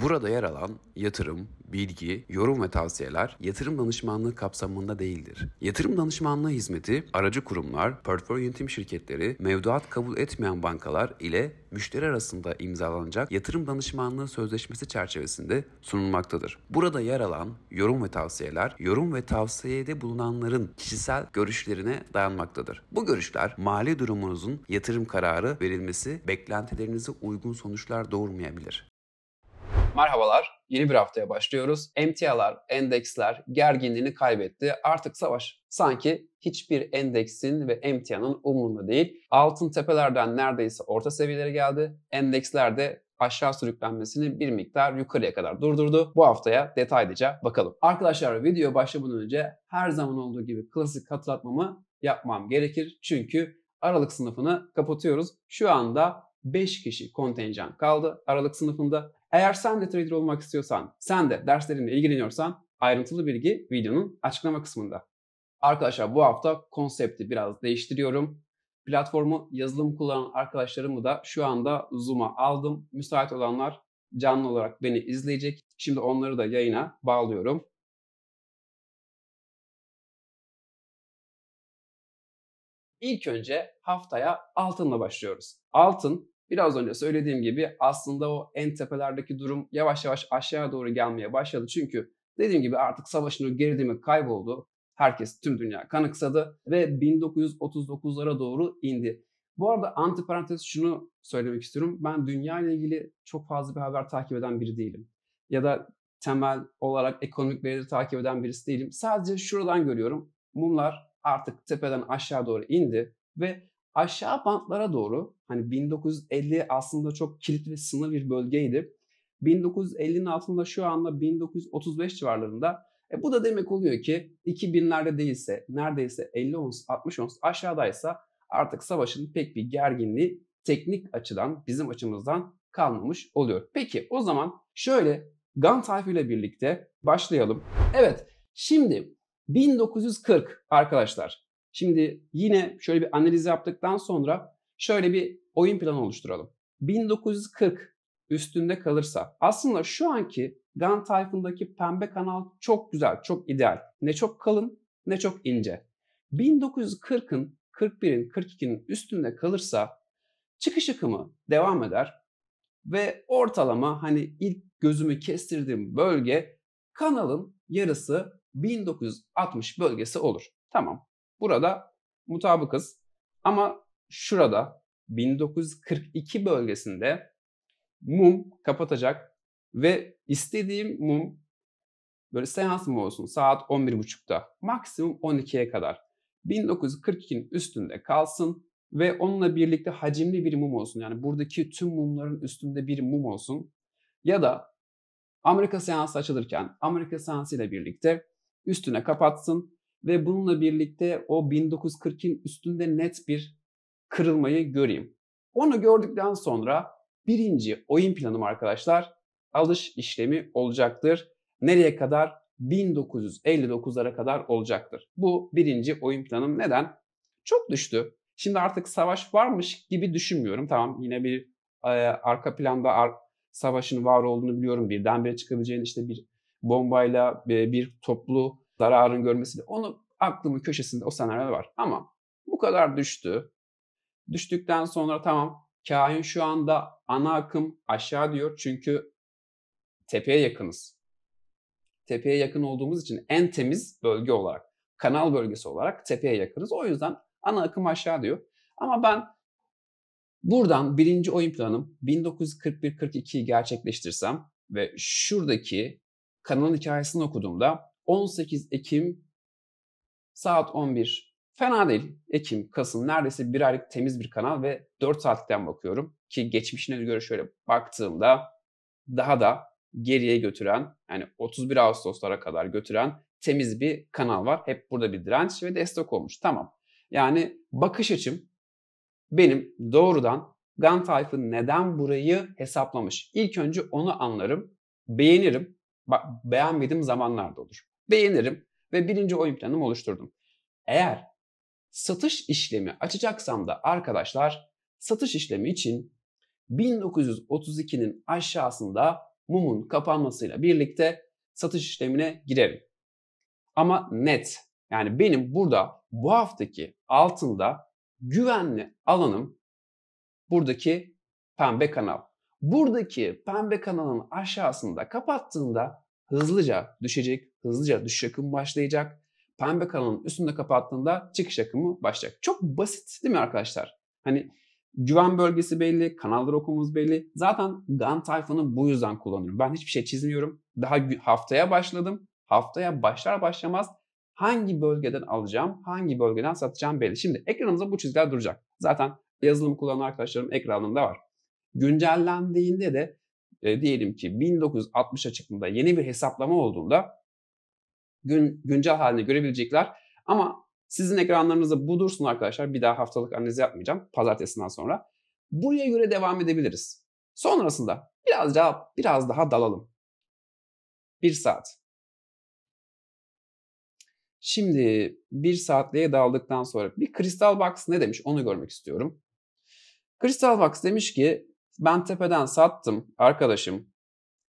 Burada yer alan yatırım, bilgi, yorum ve tavsiyeler yatırım danışmanlığı kapsamında değildir. Yatırım danışmanlığı hizmeti aracı kurumlar, portföy yönetim şirketleri, mevduat kabul etmeyen bankalar ile müşteri arasında imzalanacak yatırım danışmanlığı sözleşmesi çerçevesinde sunulmaktadır. Burada yer alan yorum ve tavsiyeler, yorum ve tavsiyede bulunanların kişisel görüşlerine dayanmaktadır. Bu görüşler mali durumunuzun yatırım kararı verilmesi beklentilerinize uygun sonuçlar doğurmayabilir. Merhabalar, yeni bir haftaya başlıyoruz. MTA'lar, endeksler gerginliğini kaybetti. Artık savaş sanki hiçbir endeksin ve emtianın umurunda değil. Altın tepelerden neredeyse orta seviyelere geldi. Endeksler de aşağı sürüklenmesini bir miktar yukarıya kadar durdurdu. Bu haftaya detaylıca bakalım. Arkadaşlar video başlamadan önce her zaman olduğu gibi klasik hatırlatmamı yapmam gerekir. Çünkü Aralık sınıfını kapatıyoruz. Şu anda 5 kişi kontenjan kaldı Aralık sınıfında. Eğer sen de trader olmak istiyorsan, sen de derslerinle ilgileniyorsan ayrıntılı bilgi videonun açıklama kısmında. Arkadaşlar bu hafta konsepti biraz değiştiriyorum. Platformu yazılım kullanan arkadaşlarımı da şu anda Zoom'a aldım. Müsait olanlar canlı olarak beni izleyecek. Şimdi onları da yayına bağlıyorum. İlk önce haftaya altınla başlıyoruz. Altın Biraz önce söylediğim gibi aslında o en tepelerdeki durum yavaş yavaş aşağıya doğru gelmeye başladı. Çünkü dediğim gibi artık savaşın o gerilimi kayboldu. Herkes, tüm dünya kanıksadı ve 1939'lara doğru indi. Bu arada antiparantez şunu söylemek istiyorum. Ben dünya ile ilgili çok fazla bir haber takip eden biri değilim. Ya da temel olarak ekonomik verileri takip eden birisi değilim. Sadece şuradan görüyorum. Mumlar artık tepeden aşağı doğru indi ve aşağı bantlara doğru hani 1950 aslında çok kilit ve sınır bir bölgeydi. 1950'nin altında şu anda 1935 civarlarında e bu da demek oluyor ki 2000'lerde değilse neredeyse 50 ons 60 ons aşağıdaysa artık savaşın pek bir gerginliği teknik açıdan bizim açımızdan kalmamış oluyor. Peki o zaman şöyle GAN tayfıyla birlikte başlayalım. Evet şimdi 1940 arkadaşlar Şimdi yine şöyle bir analiz yaptıktan sonra şöyle bir oyun planı oluşturalım. 1940 üstünde kalırsa aslında şu anki Gun Typhoon'daki pembe kanal çok güzel, çok ideal. Ne çok kalın ne çok ince. 1940'ın, 41'in, 42'nin üstünde kalırsa çıkış akımı devam eder ve ortalama hani ilk gözümü kestirdiğim bölge kanalın yarısı 1960 bölgesi olur. Tamam Burada mutabıkız ama şurada 1942 bölgesinde mum kapatacak ve istediğim mum böyle seans mı olsun saat 11.30'da maksimum 12'ye kadar 1942'nin üstünde kalsın ve onunla birlikte hacimli bir mum olsun. Yani buradaki tüm mumların üstünde bir mum olsun. Ya da Amerika seansı açılırken Amerika seansı ile birlikte üstüne kapatsın ve bununla birlikte o 1940'in üstünde net bir kırılmayı göreyim. Onu gördükten sonra birinci oyun planım arkadaşlar alış işlemi olacaktır. Nereye kadar? 1959'lara kadar olacaktır. Bu birinci oyun planım neden? Çok düştü. Şimdi artık savaş varmış gibi düşünmüyorum. Tamam yine bir e, arka planda ar savaşın var olduğunu biliyorum. Birdenbire çıkabileceğin işte bir bombayla e, bir toplu zararın görmesi de onu aklımın köşesinde o senaryo var. Ama bu kadar düştü. Düştükten sonra tamam kahin şu anda ana akım aşağı diyor çünkü tepeye yakınız. Tepeye yakın olduğumuz için en temiz bölge olarak, kanal bölgesi olarak tepeye yakınız. O yüzden ana akım aşağı diyor. Ama ben buradan birinci oyun planım 1941-42'yi gerçekleştirsem ve şuradaki kanalın hikayesini okuduğumda 18 Ekim saat 11. Fena değil. Ekim, Kasım neredeyse bir aylık temiz bir kanal ve 4 saatlikten bakıyorum. Ki geçmişine göre şöyle baktığımda daha da geriye götüren yani 31 Ağustoslara kadar götüren temiz bir kanal var. Hep burada bir direnç ve destek olmuş. Tamam. Yani bakış açım benim doğrudan Gun Tayfun neden burayı hesaplamış? İlk önce onu anlarım, beğenirim. Bak, beğenmediğim zamanlar olur beğenirim ve birinci oyun planımı oluşturdum. Eğer satış işlemi açacaksam da arkadaşlar satış işlemi için 1932'nin aşağısında mumun kapanmasıyla birlikte satış işlemine girerim. Ama net yani benim burada bu haftaki altında güvenli alanım buradaki pembe kanal. Buradaki pembe kanalın aşağısında kapattığında hızlıca düşecek hızlıca düşüş akımı başlayacak. Pembe kanalın üstünde kapattığında çıkış akımı başlayacak. Çok basit değil mi arkadaşlar? Hani güven bölgesi belli, kanallar okumamız belli. Zaten GAN tayfanı bu yüzden kullanıyorum. Ben hiçbir şey çizmiyorum. Daha haftaya başladım. Haftaya başlar başlamaz hangi bölgeden alacağım, hangi bölgeden satacağım belli. Şimdi ekranımızda bu çizgiler duracak. Zaten yazılım kullanan arkadaşlarım ekranımda var. Güncellendiğinde de e, diyelim ki 1960 açıklığında yeni bir hesaplama olduğunda gün, güncel halinde görebilecekler. Ama sizin ekranlarınızda bu dursun arkadaşlar. Bir daha haftalık analiz yapmayacağım pazartesinden sonra. Buraya göre devam edebiliriz. Sonrasında biraz daha biraz daha dalalım. Bir saat. Şimdi bir saatliğe daldıktan sonra bir Crystal Box ne demiş onu görmek istiyorum. Crystal Box demiş ki ben tepeden sattım arkadaşım.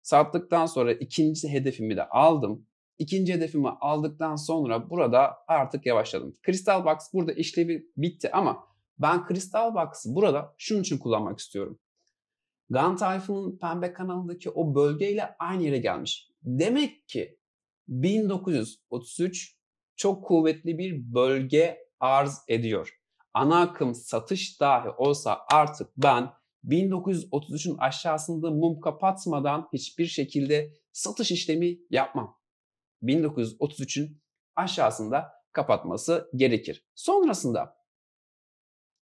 Sattıktan sonra ikinci hedefimi de aldım. İkinci hedefimi aldıktan sonra burada artık yavaşladım. Crystal Box burada işlevi bitti ama ben Crystal Box'ı burada şunun için kullanmak istiyorum. Gun Typhoon'un pembe kanalındaki o bölgeyle aynı yere gelmiş. Demek ki 1933 çok kuvvetli bir bölge arz ediyor. Ana akım satış dahi olsa artık ben 1933'ün aşağısında mum kapatmadan hiçbir şekilde satış işlemi yapmam. 1933'ün aşağısında kapatması gerekir. Sonrasında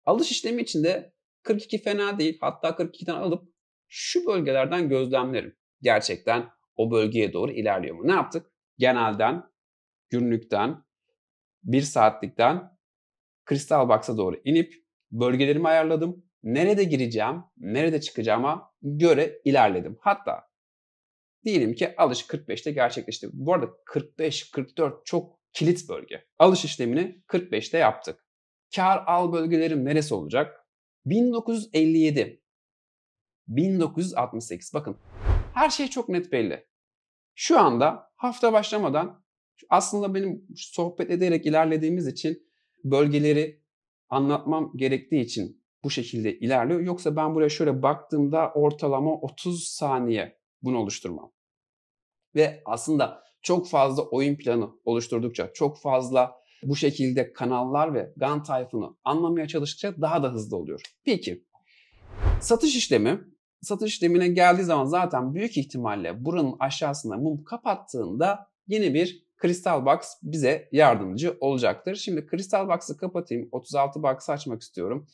alış işlemi içinde 42 fena değil hatta 42'den alıp şu bölgelerden gözlemlerim. Gerçekten o bölgeye doğru ilerliyor mu? Ne yaptık? Genelden, günlükten, bir saatlikten kristal baksa doğru inip bölgelerimi ayarladım. Nerede gireceğim, nerede çıkacağıma göre ilerledim. Hatta Diyelim ki alış 45'te gerçekleşti. Bu arada 45-44 çok kilit bölge. Alış işlemini 45'te yaptık. Kar al bölgelerim neresi olacak? 1957, 1968 bakın her şey çok net belli. Şu anda hafta başlamadan aslında benim sohbet ederek ilerlediğimiz için bölgeleri anlatmam gerektiği için bu şekilde ilerliyor. Yoksa ben buraya şöyle baktığımda ortalama 30 saniye bunu oluşturmam. Ve aslında çok fazla oyun planı oluşturdukça, çok fazla bu şekilde kanallar ve GAN tayfını anlamaya çalıştıkça daha da hızlı oluyor. Peki satış işlemi satış işlemine geldiği zaman zaten büyük ihtimalle buranın aşağısında mum kapattığında yeni bir Crystal Box bize yardımcı olacaktır. Şimdi Crystal Box'ı kapatayım. 36 Box açmak istiyorum.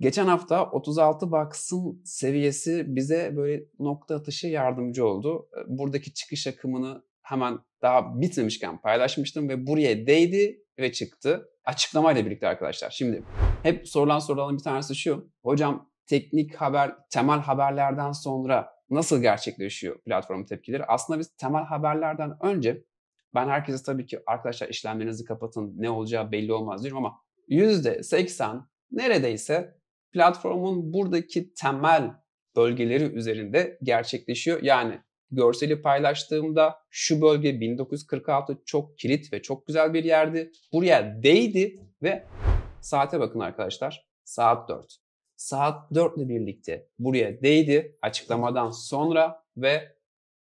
Geçen hafta 36 box'ın seviyesi bize böyle nokta atışı yardımcı oldu. Buradaki çıkış akımını hemen daha bitmemişken paylaşmıştım ve buraya değdi ve çıktı. Açıklamayla birlikte arkadaşlar. Şimdi hep sorulan soruların bir tanesi şu. Hocam teknik haber, temel haberlerden sonra nasıl gerçekleşiyor platform tepkileri? Aslında biz temel haberlerden önce ben herkese tabii ki arkadaşlar işlemlerinizi kapatın ne olacağı belli olmaz diyorum ama %80 neredeyse platformun buradaki temel bölgeleri üzerinde gerçekleşiyor. Yani görseli paylaştığımda şu bölge 1946 çok kilit ve çok güzel bir yerdi. Buraya değdi ve saate bakın arkadaşlar. Saat 4. Saat 4 ile birlikte buraya değdi açıklamadan sonra ve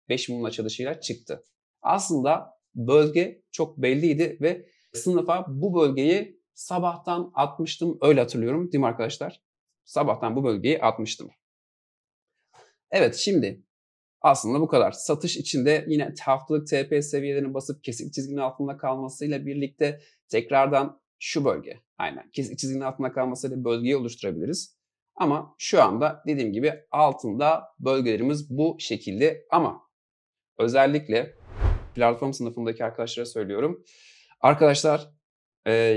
5 mumun açılışıyla çıktı. Aslında bölge çok belliydi ve sınıfa bu bölgeyi sabahtan atmıştım öyle hatırlıyorum değil mi arkadaşlar? Sabahtan bu bölgeyi atmıştım. Evet şimdi aslında bu kadar. Satış içinde yine haftalık TP seviyelerinin basıp kesik çizginin altında kalmasıyla birlikte tekrardan şu bölge. Aynen kesik çizginin altında kalmasıyla bölgeyi oluşturabiliriz. Ama şu anda dediğim gibi altında bölgelerimiz bu şekilde ama özellikle platform sınıfındaki arkadaşlara söylüyorum. Arkadaşlar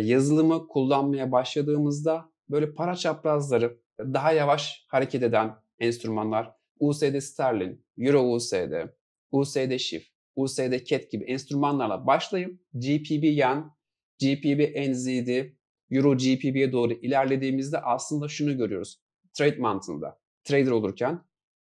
yazılımı kullanmaya başladığımızda böyle para çaprazları daha yavaş hareket eden enstrümanlar USD Sterling, Euro USD, USD Shift, USD CAD gibi enstrümanlarla başlayıp GPB Yen, GPB NZD, Euro GPB'ye doğru ilerlediğimizde aslında şunu görüyoruz. Trade mantığında, trader olurken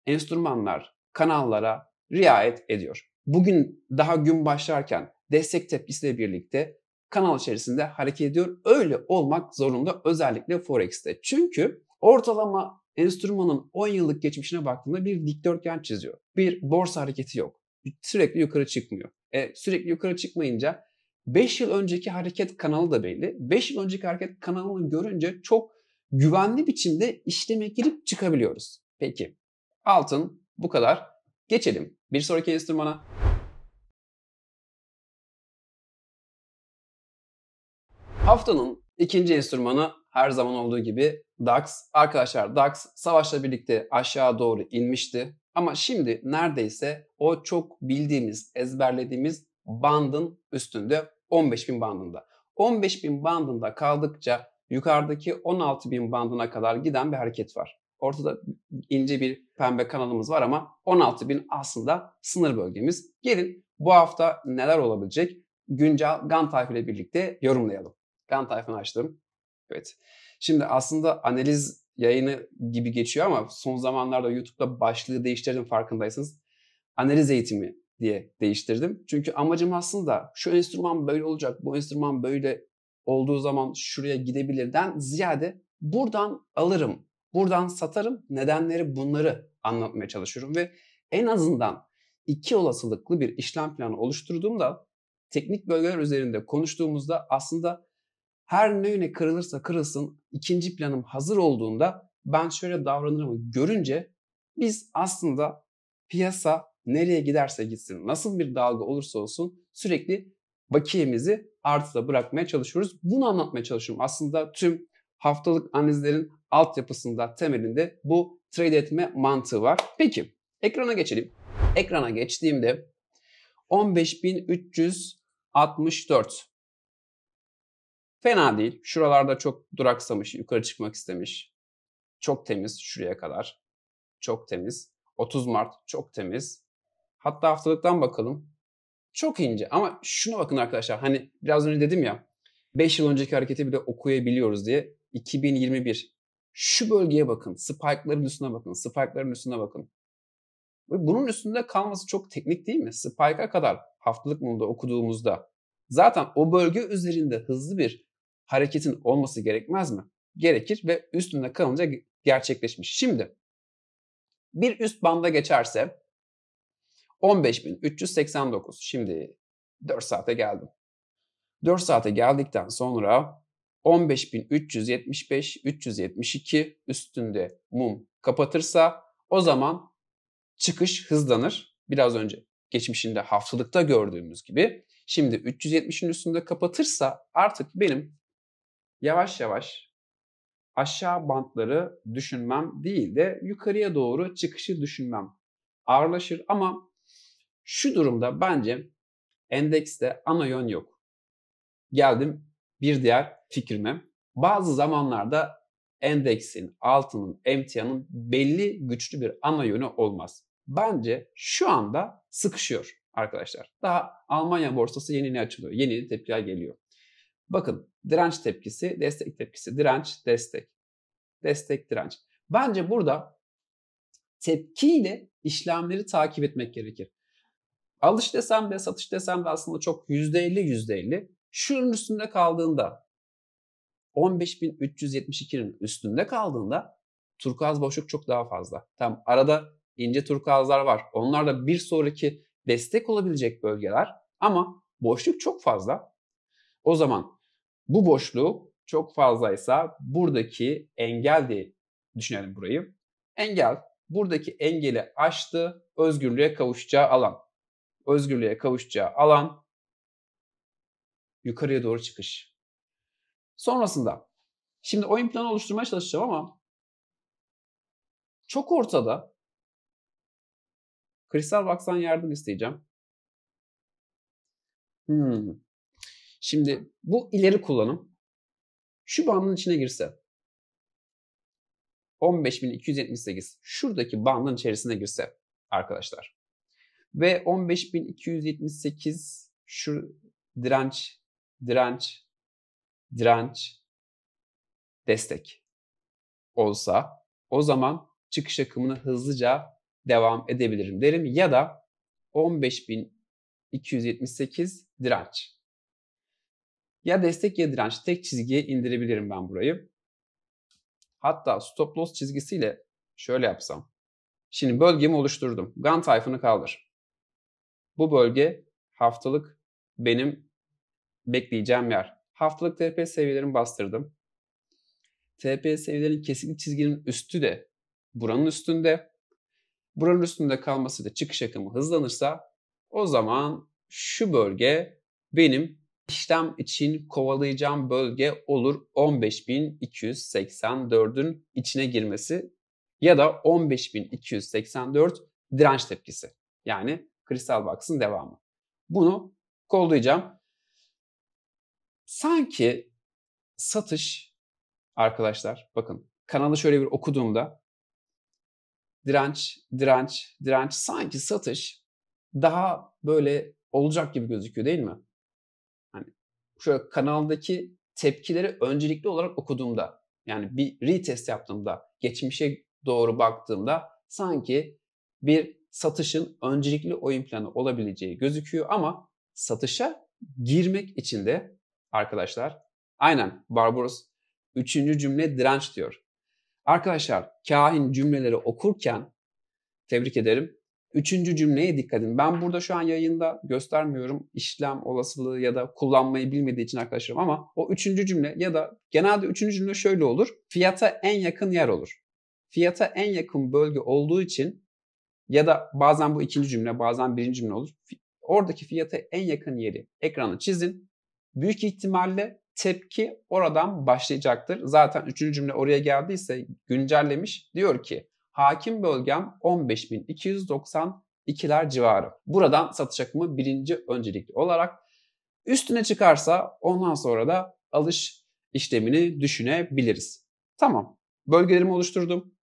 enstrümanlar kanallara riayet ediyor. Bugün daha gün başlarken destek tepkisiyle birlikte kanal içerisinde hareket ediyor. Öyle olmak zorunda özellikle Forex'te. Çünkü Ortalama enstrümanın 10 yıllık geçmişine baktığında bir dikdörtgen çiziyor. Bir borsa hareketi yok. Sürekli yukarı çıkmıyor. E, sürekli yukarı çıkmayınca 5 yıl önceki hareket kanalı da belli. 5 yıl önceki hareket kanalını görünce çok güvenli biçimde işleme girip çıkabiliyoruz. Peki altın bu kadar. Geçelim bir sonraki enstrümana. Haftanın ikinci enstrümanı her zaman olduğu gibi DAX. Arkadaşlar DAX savaşla birlikte aşağı doğru inmişti. Ama şimdi neredeyse o çok bildiğimiz, ezberlediğimiz bandın üstünde 15.000 bandında. 15.000 bandında kaldıkça yukarıdaki 16.000 bandına kadar giden bir hareket var. Ortada ince bir pembe kanalımız var ama 16.000 aslında sınır bölgemiz. Gelin bu hafta neler olabilecek güncel GAN ile birlikte yorumlayalım. GAN açtım. Evet. Şimdi aslında analiz yayını gibi geçiyor ama son zamanlarda YouTube'da başlığı değiştirdim farkındaysanız. Analiz eğitimi diye değiştirdim. Çünkü amacım aslında şu enstrüman böyle olacak, bu enstrüman böyle olduğu zaman şuraya gidebilirden ziyade buradan alırım, buradan satarım, nedenleri bunları anlatmaya çalışıyorum ve en azından iki olasılıklı bir işlem planı oluşturduğumda teknik bölgeler üzerinde konuştuğumuzda aslında her neyine kırılırsa kırılsın ikinci planım hazır olduğunda ben şöyle davranırım görünce biz aslında piyasa nereye giderse gitsin, nasıl bir dalga olursa olsun sürekli bakiyemizi artıda bırakmaya çalışıyoruz. Bunu anlatmaya çalışıyorum. Aslında tüm haftalık analizlerin altyapısında, temelinde bu trade etme mantığı var. Peki, ekrana geçelim. Ekrana geçtiğimde 15364 Fena değil. Şuralarda çok duraksamış, yukarı çıkmak istemiş. Çok temiz şuraya kadar. Çok temiz. 30 Mart çok temiz. Hatta haftalıktan bakalım. Çok ince ama şuna bakın arkadaşlar. Hani biraz önce dedim ya 5 yıl önceki hareketi bile okuyabiliyoruz diye. 2021. Şu bölgeye bakın. Spike'ların üstüne bakın. Spike'ların üstüne bakın. Bunun üstünde kalması çok teknik değil mi? Spike'a kadar haftalık modda okuduğumuzda zaten o bölge üzerinde hızlı bir hareketin olması gerekmez mi? Gerekir ve üstünde kalınca gerçekleşmiş. Şimdi bir üst banda geçerse 15.389 şimdi 4 saate geldim. 4 saate geldikten sonra 15.375, 372 üstünde mum kapatırsa o zaman çıkış hızlanır. Biraz önce geçmişinde haftalıkta gördüğümüz gibi. Şimdi 370'in üstünde kapatırsa artık benim yavaş yavaş aşağı bantları düşünmem değil de yukarıya doğru çıkışı düşünmem ağırlaşır ama şu durumda bence endekste ana yön yok. Geldim bir diğer fikrime. Bazı zamanlarda endeksin, altının, emtianın belli güçlü bir ana yönü olmaz. Bence şu anda sıkışıyor arkadaşlar. Daha Almanya borsası yeni ne açılıyor. Yeni tepkiler geliyor. Bakın direnç tepkisi, destek tepkisi, direnç, destek. Destek, direnç. Bence burada tepkiyle işlemleri takip etmek gerekir. Alış desem de satış desem de aslında çok %50 %50. Şunun üstünde kaldığında 15.372'nin üstünde kaldığında turkuaz boşluk çok daha fazla. Tam arada ince turkuazlar var. Onlar da bir sonraki destek olabilecek bölgeler ama boşluk çok fazla. O zaman bu boşluğu çok fazlaysa buradaki engel diye düşünelim burayı. Engel buradaki engeli aştı, özgürlüğe kavuşacağı alan. Özgürlüğe kavuşacağı alan yukarıya doğru çıkış. Sonrasında şimdi oyun planı oluşturmaya çalışacağım ama çok ortada Kristal Box'tan yardım isteyeceğim. Hmm. Şimdi bu ileri kullanım şu bandın içine girse 15.278 şuradaki bandın içerisine girse arkadaşlar ve 15.278 şu direnç direnç direnç destek olsa o zaman çıkış akımını hızlıca devam edebilirim derim ya da 15.278 direnç ya destek ya direnç tek çizgiye indirebilirim ben burayı. Hatta stop loss çizgisiyle şöyle yapsam. Şimdi bölgemi oluşturdum. Gun tayfını kaldır. Bu bölge haftalık benim bekleyeceğim yer. Haftalık TP seviyelerini bastırdım. TP seviyelerin kesikli çizginin üstü de buranın üstünde. Buranın üstünde kalması da çıkış akımı hızlanırsa o zaman şu bölge benim işlem için kovalayacağım bölge olur 15.284'ün içine girmesi ya da 15.284 direnç tepkisi. Yani kristal box'ın devamı. Bunu kollayacağım. Sanki satış arkadaşlar bakın kanalı şöyle bir okuduğumda direnç, direnç, direnç sanki satış daha böyle olacak gibi gözüküyor değil mi? Şöyle kanaldaki tepkileri öncelikli olarak okuduğumda yani bir retest yaptığımda geçmişe doğru baktığımda sanki bir satışın öncelikli oyun planı olabileceği gözüküyor ama satışa girmek için de arkadaşlar aynen Barbaros 3. cümle direnç diyor. Arkadaşlar kahin cümleleri okurken tebrik ederim Üçüncü cümleye dikkat edin. Ben burada şu an yayında göstermiyorum işlem olasılığı ya da kullanmayı bilmediği için arkadaşlarım ama o üçüncü cümle ya da genelde üçüncü cümle şöyle olur. Fiyata en yakın yer olur. Fiyata en yakın bölge olduğu için ya da bazen bu ikinci cümle bazen birinci cümle olur. Oradaki fiyata en yakın yeri ekranı çizin. Büyük ihtimalle tepki oradan başlayacaktır. Zaten üçüncü cümle oraya geldiyse güncellemiş diyor ki Hakim bölgem 15.292'ler civarı. Buradan satış akımı birinci öncelikli olarak. Üstüne çıkarsa ondan sonra da alış işlemini düşünebiliriz. Tamam. Bölgelerimi oluşturdum.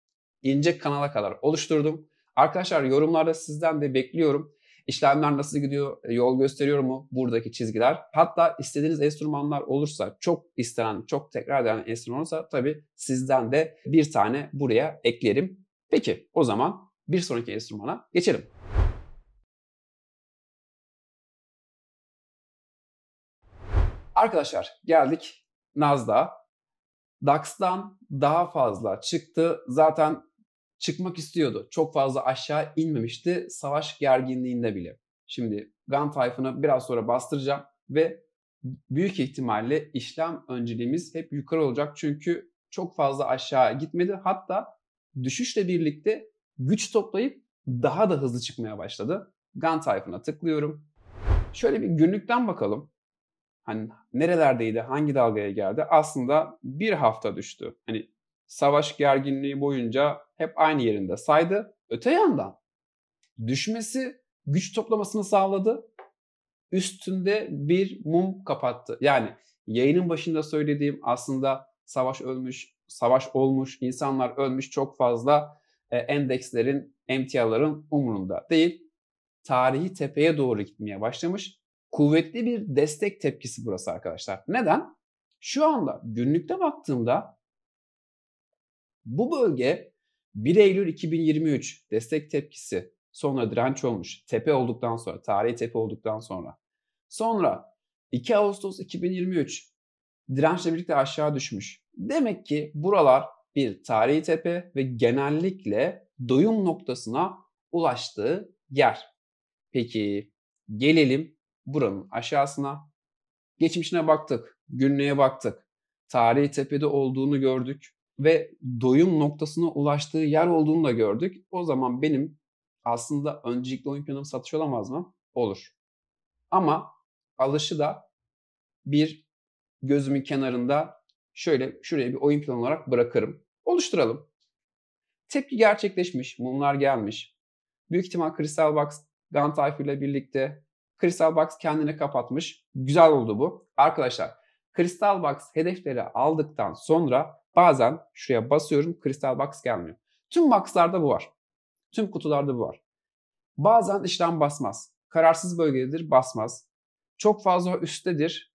İnce kanala kadar oluşturdum. Arkadaşlar yorumlarda sizden de bekliyorum. İşlemler nasıl gidiyor? Yol gösteriyor mu buradaki çizgiler? Hatta istediğiniz enstrümanlar olursa, çok istenen, çok tekrar edilen enstrüman olursa tabii sizden de bir tane buraya eklerim. Peki o zaman bir sonraki enstrümana geçelim. Arkadaşlar geldik Naz'da. DAX'dan daha fazla çıktı. Zaten çıkmak istiyordu. Çok fazla aşağı inmemişti savaş gerginliğinde bile. Şimdi Gun Typhoon'u biraz sonra bastıracağım ve büyük ihtimalle işlem önceliğimiz hep yukarı olacak çünkü çok fazla aşağı gitmedi. Hatta düşüşle birlikte güç toplayıp daha da hızlı çıkmaya başladı. Gun tayfına tıklıyorum. Şöyle bir günlükten bakalım. Hani nerelerdeydi, hangi dalgaya geldi? Aslında bir hafta düştü. Hani savaş gerginliği boyunca hep aynı yerinde saydı. Öte yandan düşmesi güç toplamasını sağladı. Üstünde bir mum kapattı. Yani yayının başında söylediğim aslında savaş ölmüş, savaş olmuş, insanlar ölmüş çok fazla e, endekslerin, emtiaların umurunda değil. Tarihi tepeye doğru gitmeye başlamış. Kuvvetli bir destek tepkisi burası arkadaşlar. Neden? Şu anda günlükte baktığımda bu bölge 1 Eylül 2023 destek tepkisi sonra direnç olmuş. Tepe olduktan sonra, tarihi tepe olduktan sonra. Sonra 2 Ağustos 2023 dirençle birlikte aşağı düşmüş. Demek ki buralar bir tarihi tepe ve genellikle doyum noktasına ulaştığı yer. Peki gelelim buranın aşağısına. Geçmişine baktık, günlüğe baktık. Tarihi tepede olduğunu gördük ve doyum noktasına ulaştığı yer olduğunu da gördük. O zaman benim aslında öncelikli oyun planım satış olamaz mı? Olur. Ama alışı da bir gözümün kenarında şöyle şuraya bir oyun planı olarak bırakırım. Oluşturalım. Tepki gerçekleşmiş, mumlar gelmiş. Büyük ihtimal Crystal Box Gun Tayfur ile birlikte Crystal Box kendini kapatmış. Güzel oldu bu. Arkadaşlar Crystal Box hedefleri aldıktan sonra bazen şuraya basıyorum Crystal Box gelmiyor. Tüm boxlarda bu var. Tüm kutularda bu var. Bazen işlem basmaz. Kararsız bölgededir basmaz. Çok fazla üsttedir.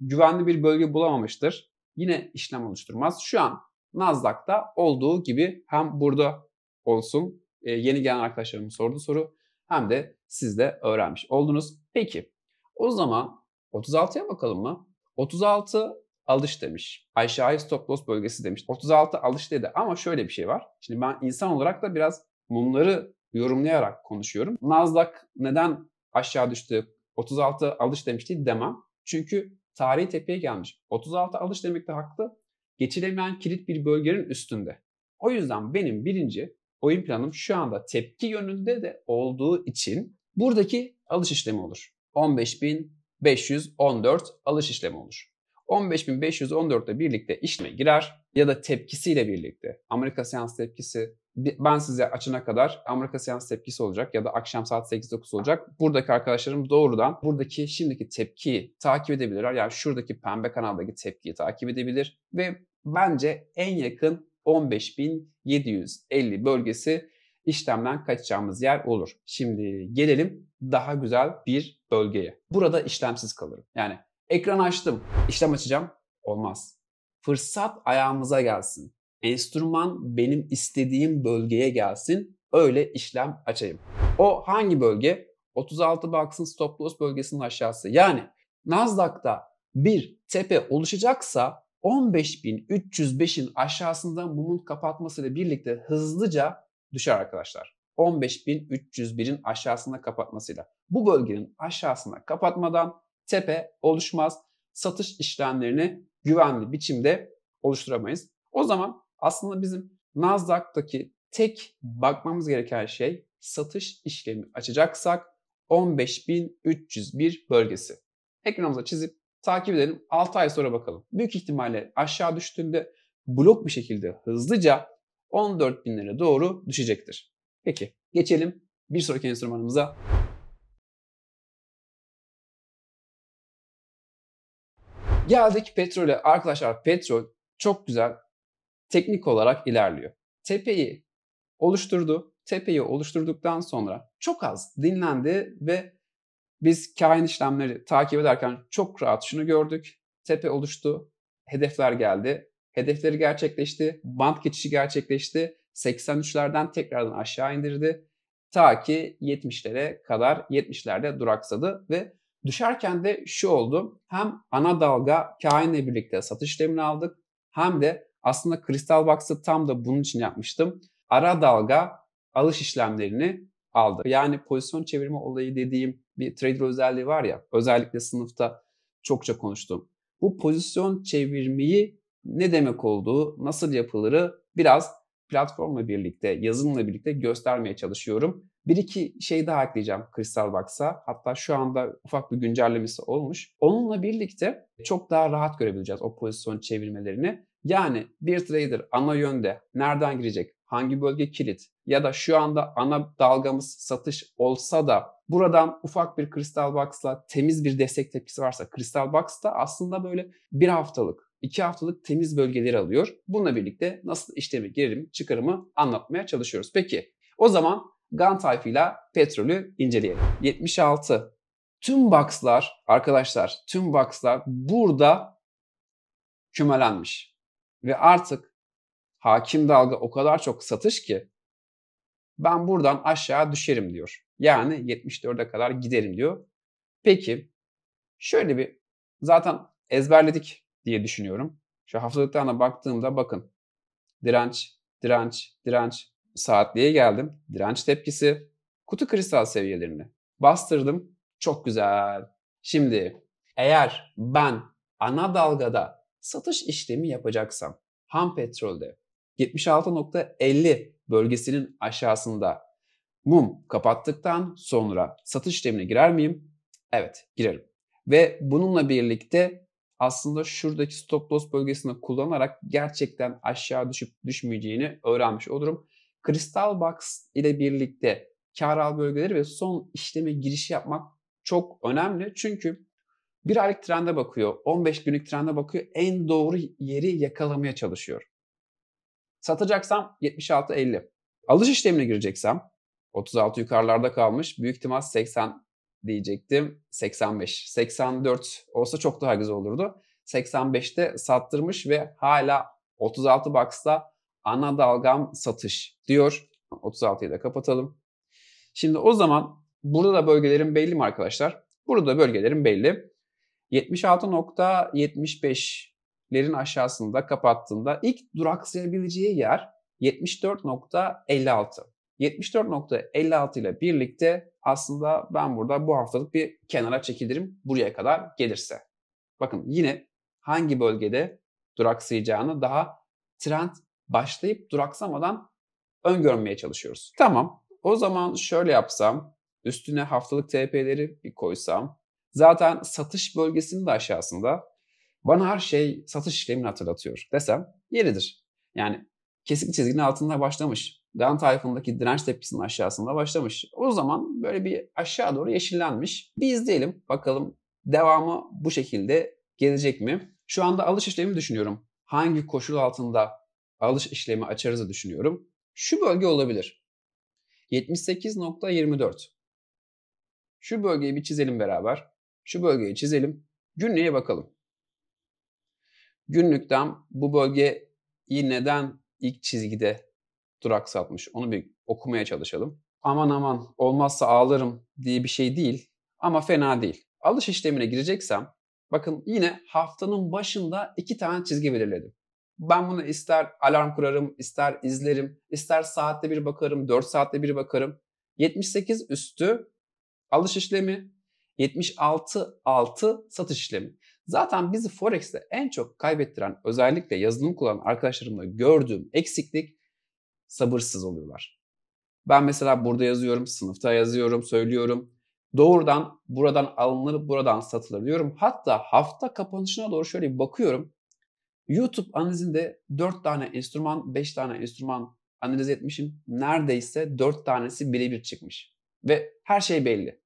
Güvenli bir bölge bulamamıştır yine işlem oluşturmaz. Şu an Nasdaq'ta olduğu gibi hem burada olsun e, yeni gelen arkadaşlarımın sorduğu soru hem de siz de öğrenmiş oldunuz. Peki o zaman 36'ya bakalım mı? 36 alış demiş. Aşağıya stop loss bölgesi demiş. 36 alış dedi ama şöyle bir şey var. Şimdi ben insan olarak da biraz mumları yorumlayarak konuşuyorum. Nasdaq neden aşağı düştü? 36 alış demişti demem. Çünkü tarihi tepeye gelmiş. 36 alış demek de haklı. Geçilemeyen kilit bir bölgenin üstünde. O yüzden benim birinci oyun planım şu anda tepki yönünde de olduğu için buradaki alış işlemi olur. 15.514 alış işlemi olur. 15.514 ile birlikte işleme girer ya da tepkisiyle birlikte. Amerika seans tepkisi, ben size açana kadar Amerika seans tepkisi olacak ya da akşam saat 8-9 olacak. Buradaki arkadaşlarım doğrudan buradaki şimdiki tepkiyi takip edebilirler. Yani şuradaki pembe kanaldaki tepkiyi takip edebilir ve bence en yakın 15.750 bölgesi işlemden kaçacağımız yer olur. Şimdi gelelim daha güzel bir bölgeye. Burada işlemsiz kalırım. Yani ekran açtım, işlem açacağım. Olmaz. Fırsat ayağımıza gelsin enstrüman benim istediğim bölgeye gelsin, öyle işlem açayım. O hangi bölge? 36 baksın stop loss bölgesinin aşağısı. Yani Nasdaq'ta bir tepe oluşacaksa 15.305'in aşağısından mumun kapatmasıyla birlikte hızlıca düşer arkadaşlar. 15.301'in aşağısına kapatmasıyla. Bu bölgenin aşağısına kapatmadan tepe oluşmaz. Satış işlemlerini güvenli biçimde oluşturamayız. O zaman aslında bizim Nasdaq'taki tek bakmamız gereken şey satış işlemi açacaksak 15.301 bölgesi. Ekranımıza çizip takip edelim. 6 ay sonra bakalım. Büyük ihtimalle aşağı düştüğünde blok bir şekilde hızlıca 14.000'lere doğru düşecektir. Peki geçelim bir sonraki enstrümanımıza. Geldik petrole. Arkadaşlar petrol çok güzel teknik olarak ilerliyor. Tepeyi oluşturdu. Tepeyi oluşturduktan sonra çok az dinlendi ve biz kain işlemleri takip ederken çok rahat şunu gördük. Tepe oluştu, hedefler geldi, hedefleri gerçekleşti, band geçişi gerçekleşti. 83'lerden tekrardan aşağı indirdi. Ta ki 70'lere kadar 70'lerde duraksadı ve düşerken de şu oldu. Hem ana dalga kainle birlikte satış işlemini aldık hem de aslında Crystal Box'ı tam da bunun için yapmıştım. Ara dalga alış işlemlerini aldı. Yani pozisyon çevirme olayı dediğim bir trader özelliği var ya özellikle sınıfta çokça konuştum. Bu pozisyon çevirmeyi ne demek olduğu, nasıl yapılırı biraz platformla birlikte, yazılımla birlikte göstermeye çalışıyorum. Bir iki şey daha ekleyeceğim Crystal Box'a. Hatta şu anda ufak bir güncellemesi olmuş. Onunla birlikte çok daha rahat görebileceğiz o pozisyon çevirmelerini. Yani bir trader ana yönde nereden girecek, hangi bölge kilit ya da şu anda ana dalgamız satış olsa da buradan ufak bir kristal box'la temiz bir destek tepkisi varsa kristal box da aslında böyle bir haftalık iki haftalık temiz bölgeleri alıyor. Bununla birlikte nasıl işlemi, girimi, çıkarımı anlatmaya çalışıyoruz. Peki o zaman GAN tayfıyla petrolü inceleyelim. 76. Tüm box'lar arkadaşlar tüm box'lar burada kümelenmiş. Ve artık hakim dalga o kadar çok satış ki ben buradan aşağı düşerim diyor. Yani 74'e kadar giderim diyor. Peki şöyle bir zaten ezberledik diye düşünüyorum. Şu haftalıklarına baktığımda bakın direnç, direnç, direnç saatliğe geldim. Direnç tepkisi kutu kristal seviyelerini bastırdım. Çok güzel. Şimdi eğer ben ana dalgada satış işlemi yapacaksam ham petrolde 76.50 bölgesinin aşağısında mum kapattıktan sonra satış işlemine girer miyim? Evet girerim. Ve bununla birlikte aslında şuradaki stop loss bölgesini kullanarak gerçekten aşağı düşüp düşmeyeceğini öğrenmiş olurum. kristal Box ile birlikte kar al bölgeleri ve son işleme giriş yapmak çok önemli. Çünkü bir aylık trende bakıyor, 15 günlük trende bakıyor, en doğru yeri yakalamaya çalışıyor. Satacaksam 76 50. Alış işlemine gireceksem 36 yukarılarda kalmış. Büyük ihtimal 80 diyecektim. 85. 84 olsa çok daha güzel olurdu. 85'te sattırmış ve hala 36 box'ta ana dalgam satış diyor. 36'yı da kapatalım. Şimdi o zaman burada da bölgelerin belli mi arkadaşlar? Burada da bölgelerin belli. 76.75'lerin aşağısında kapattığında ilk duraksayabileceği yer 74.56. 74.56 ile birlikte aslında ben burada bu haftalık bir kenara çekilirim buraya kadar gelirse. Bakın yine hangi bölgede duraksayacağını daha trend başlayıp duraksamadan öngörmeye çalışıyoruz. Tamam o zaman şöyle yapsam üstüne haftalık TP'leri bir koysam Zaten satış bölgesinin de aşağısında bana her şey satış işlemini hatırlatıyor desem yeridir. Yani kesik çizginin altında başlamış. Down tayfındaki direnç tepkisinin aşağısında başlamış. O zaman böyle bir aşağı doğru yeşillenmiş. Bir izleyelim bakalım devamı bu şekilde gelecek mi? Şu anda alış işlemi düşünüyorum. Hangi koşul altında alış işlemi açarızı düşünüyorum. Şu bölge olabilir. 78.24. Şu bölgeyi bir çizelim beraber. Şu bölgeyi çizelim. Günlüğe bakalım. Günlükten bu bölgeyi neden ilk çizgide duraksatmış onu bir okumaya çalışalım. Aman aman olmazsa ağlarım diye bir şey değil ama fena değil. Alış işlemine gireceksem bakın yine haftanın başında iki tane çizgi belirledim. Ben bunu ister alarm kurarım, ister izlerim, ister saatte bir bakarım, 4 saatte bir bakarım. 78 üstü alış işlemi, 76.6 satış işlemi. Zaten bizi Forex'te en çok kaybettiren özellikle yazılım kullanan arkadaşlarımla gördüğüm eksiklik sabırsız oluyorlar. Ben mesela burada yazıyorum, sınıfta yazıyorum, söylüyorum. Doğrudan buradan alınır, buradan satılır diyorum. Hatta hafta kapanışına doğru şöyle bir bakıyorum. YouTube analizinde 4 tane enstrüman, 5 tane enstrüman analiz etmişim. Neredeyse 4 tanesi birebir çıkmış. Ve her şey belli.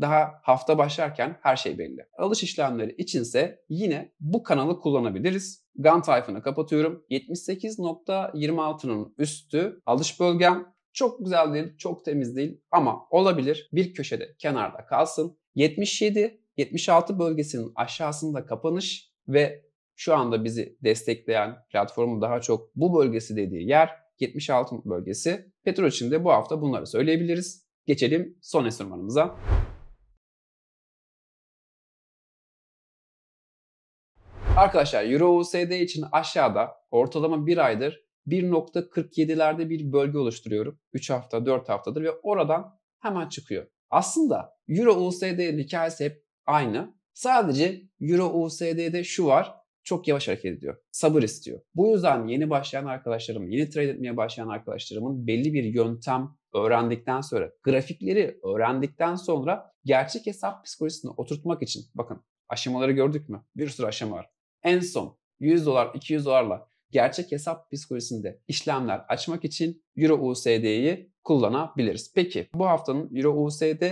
Daha hafta başlarken her şey belli. Alış işlemleri içinse yine bu kanalı kullanabiliriz. GAN tayfını kapatıyorum. 78.26'nın üstü alış bölgem. Çok güzel değil, çok temiz değil ama olabilir. Bir köşede, kenarda kalsın. 77, 76 bölgesinin aşağısında kapanış ve şu anda bizi destekleyen platformun daha çok bu bölgesi dediği yer 76 bölgesi. Petrol için de bu hafta bunları söyleyebiliriz. Geçelim son enstrümanımıza. Arkadaşlar Euro USD için aşağıda ortalama bir aydır 1.47'lerde bir bölge oluşturuyorum. 3 hafta 4 haftadır ve oradan hemen çıkıyor. Aslında Euro USD'nin hikayesi hep aynı. Sadece Euro USD'de şu var çok yavaş hareket ediyor. Sabır istiyor. Bu yüzden yeni başlayan arkadaşlarım, yeni trade etmeye başlayan arkadaşlarımın belli bir yöntem öğrendikten sonra, grafikleri öğrendikten sonra gerçek hesap psikolojisini oturtmak için bakın aşamaları gördük mü? Bir sürü aşama var en son 100 dolar 200 dolarla gerçek hesap psikolojisinde işlemler açmak için Euro USD'yi kullanabiliriz. Peki bu haftanın Euro USD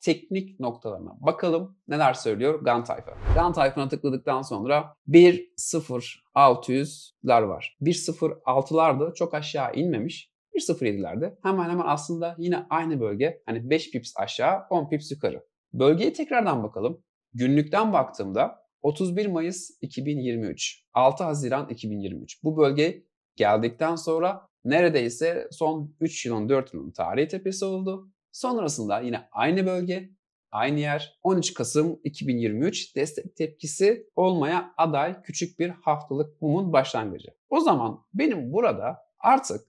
teknik noktalarına bakalım neler söylüyor GAN tayfa. GAN tayfına tıkladıktan sonra 1.0600'ler var. 1.06'lar çok aşağı inmemiş. 1.07'lerde hemen hemen aslında yine aynı bölge. Hani 5 pips aşağı 10 pips yukarı. Bölgeye tekrardan bakalım. Günlükten baktığımda 31 Mayıs 2023, 6 Haziran 2023. Bu bölge geldikten sonra neredeyse son 3 yılın 4 yılın tarihi tepesi oldu. Sonrasında yine aynı bölge, aynı yer 13 Kasım 2023 destek tepkisi olmaya aday küçük bir haftalık mumun başlangıcı. O zaman benim burada artık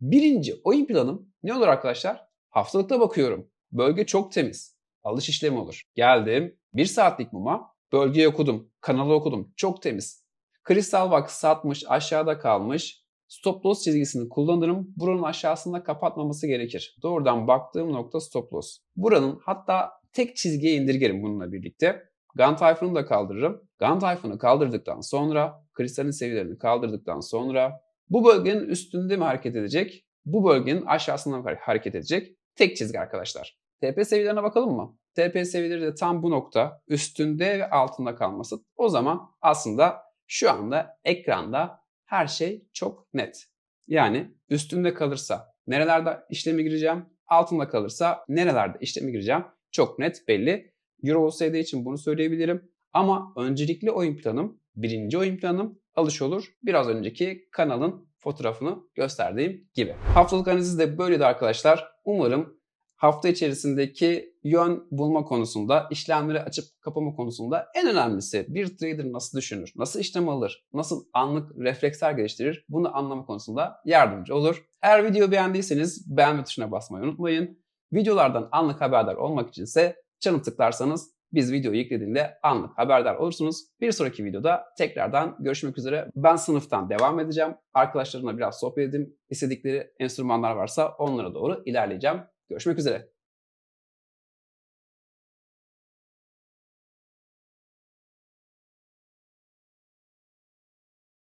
birinci oyun planım ne olur arkadaşlar? Haftalıkta bakıyorum. Bölge çok temiz. Alış işlemi olur. Geldim bir saatlik muma Bölgeyi okudum, kanalı okudum. Çok temiz. Kristal Box satmış, aşağıda kalmış. Stop loss çizgisini kullanırım. Buranın aşağısında kapatmaması gerekir. Doğrudan baktığım nokta stop loss. Buranın hatta tek çizgiye indirgerim bununla birlikte. Gun Typhoon'u da kaldırırım. Gun Typhoon'u kaldırdıktan sonra, kristalin seviyelerini kaldırdıktan sonra bu bölgenin üstünde mi hareket edecek? Bu bölgenin aşağısında mı hareket edecek? Tek çizgi arkadaşlar. TP seviyelerine bakalım mı? TPS seviyeleri de tam bu nokta üstünde ve altında kalması. O zaman aslında şu anda ekranda her şey çok net. Yani üstünde kalırsa nerelerde işlemi gireceğim, altında kalırsa nerelerde işlemi gireceğim çok net belli. Euro OSD için bunu söyleyebilirim. Ama öncelikli oyun planım, birinci oyun planım alış olur. Biraz önceki kanalın fotoğrafını gösterdiğim gibi. Haftalık analizi de böyleydi arkadaşlar. Umarım hafta içerisindeki yön bulma konusunda, işlemleri açıp kapama konusunda en önemlisi bir trader nasıl düşünür, nasıl işlem alır, nasıl anlık refleksler geliştirir bunu anlama konusunda yardımcı olur. Eğer video beğendiyseniz beğenme tuşuna basmayı unutmayın. Videolardan anlık haberdar olmak içinse çanı tıklarsanız biz videoyu yüklediğinde anlık haberdar olursunuz. Bir sonraki videoda tekrardan görüşmek üzere. Ben sınıftan devam edeceğim. Arkadaşlarımla biraz sohbet edeyim. İstedikleri enstrümanlar varsa onlara doğru ilerleyeceğim. Görüşmek üzere.